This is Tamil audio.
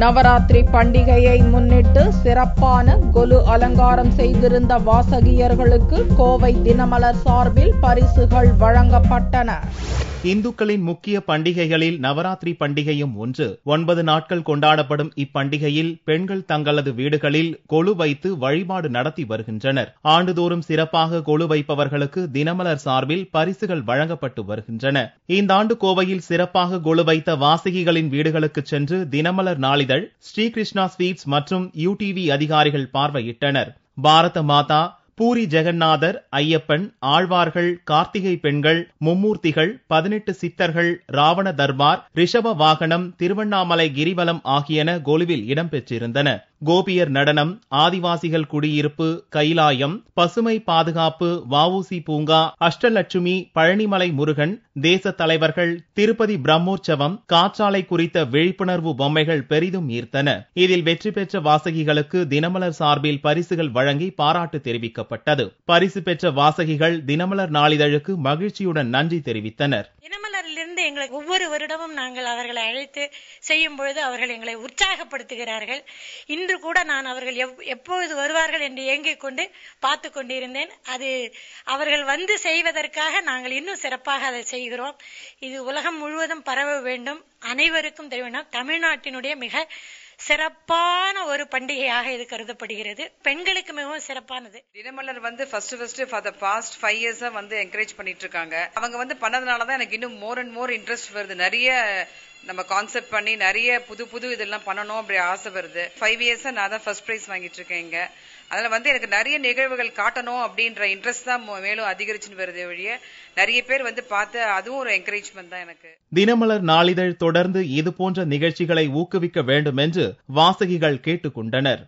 நவராத்திரி பண்டிகையை முன்னிட்டு சிறப்பான கொலு அலங்காரம் செய்திருந்த வாசகியர்களுக்கு கோவை தினமலர் சார்பில் பரிசுகள் வழங்கப்பட்டன இந்துக்களின் முக்கிய பண்டிகைகளில் நவராத்திரி பண்டிகையும் ஒன்று ஒன்பது நாட்கள் கொண்டாடப்படும் இப்பண்டிகையில் பெண்கள் தங்களது வீடுகளில் கொழு வைத்து வழிபாடு நடத்தி வருகின்றனர் ஆண்டுதோறும் சிறப்பாக கொழு வைப்பவர்களுக்கு தினமலர் சார்பில் பரிசுகள் வழங்கப்பட்டு வருகின்றன இந்த ஆண்டு கோவையில் சிறப்பாக கொழு வைத்த வாசகிகளின் வீடுகளுக்கு சென்று தினமலர் நாளின் இதழ் ஸ்ரீகிருஷ்ணா ஸ்வீட்ஸ் மற்றும் யூ டிவி அதிகாரிகள் பார்வையிட்டனர் பாரத மாதா பூரி ஜெகநாதர் ஐயப்பன் ஆழ்வார்கள் கார்த்திகை பெண்கள் மும்மூர்த்திகள் பதினெட்டு சித்தர்கள் ராவண தர்பார் ரிஷப வாகனம் திருவண்ணாமலை கிரிவலம் ஆகியன கொலுவில் இடம்பெற்றிருந்தன கோபியர் நடனம் ஆதிவாசிகள் குடியிருப்பு கைலாயம் பசுமை பாதுகாப்பு வஉசி பூங்கா அஷ்டலட்சுமி பழனிமலை முருகன் தேச தலைவர்கள் திருப்பதி பிரம்மோற்சவம் காற்றாலை குறித்த விழிப்புணர்வு பொம்மைகள் பெரிதும் ஈர்த்தன இதில் வெற்றி பெற்ற வாசகிகளுக்கு தினமலர் சார்பில் பரிசுகள் வழங்கி பாராட்டு தெரிவிக்கப்பட்டது பரிசு பெற்ற வாசகிகள் தினமலர் நாளிதழுக்கு மகிழ்ச்சியுடன் நன்றி தெரிவித்தனர் எங்களை ஒவ்வொரு வருடமும் நாங்கள் அவர்களை அழைத்து செய்யும் பொழுது அவர்கள் எங்களை உற்சாகப்படுத்துகிறார்கள் இன்று கூட நான் அவர்கள் எப்பொழுது வருவார்கள் என்று ஏங்கிக் கொண்டு பார்த்து கொண்டிருந்தேன் அது அவர்கள் வந்து செய்வதற்காக நாங்கள் இன்னும் சிறப்பாக அதை செய்கிறோம் இது உலகம் முழுவதும் பரவ வேண்டும் அனைவருக்கும் தெரியும் தமிழ்நாட்டினுடைய மிக சிறப்பான ஒரு பண்டிகையாக இது கருதப்படுகிறது பெண்களுக்கு மிகவும் சிறப்பானது தினமலர் வந்து first first for the past five இயர்ஸா வந்து என்கரேஜ் பண்ணிட்டு இருக்காங்க அவங்க வந்து பண்ணதுனாலதான் எனக்கு இன்னும் மோர் அண்ட் மோர் இன்ட்ரெஸ்ட் வருது நிறைய நம்ம கான்செப்ட் பண்ணி நிறைய புது புது இதெல்லாம் பண்ணணும் அப்படி ஆசை வருது ஃபைவ் இயர்ஸ் நான் தான் ஃபர்ஸ்ட் ப்ரைஸ் வாங்கிட்டு இருக்கேன் இங்க அதனால வந்து எனக்கு நிறைய நிகழ்வுகள் காட்டணும் அப்படின்ற இன்ட்ரெஸ்ட் தான் மேலும் அதிகரிச்சுன்னு வருது வழிய நிறைய பேர் வந்து பார்த்து அதுவும் ஒரு என்கரேஜ்மெண்ட் தான் எனக்கு தினமலர் நாளிதழ் தொடர்ந்து இது போன்ற நிகழ்ச்சிகளை ஊக்குவிக்க வேண்டும் என்று வாசகிகள் கேட்டுக்கொண்டனர்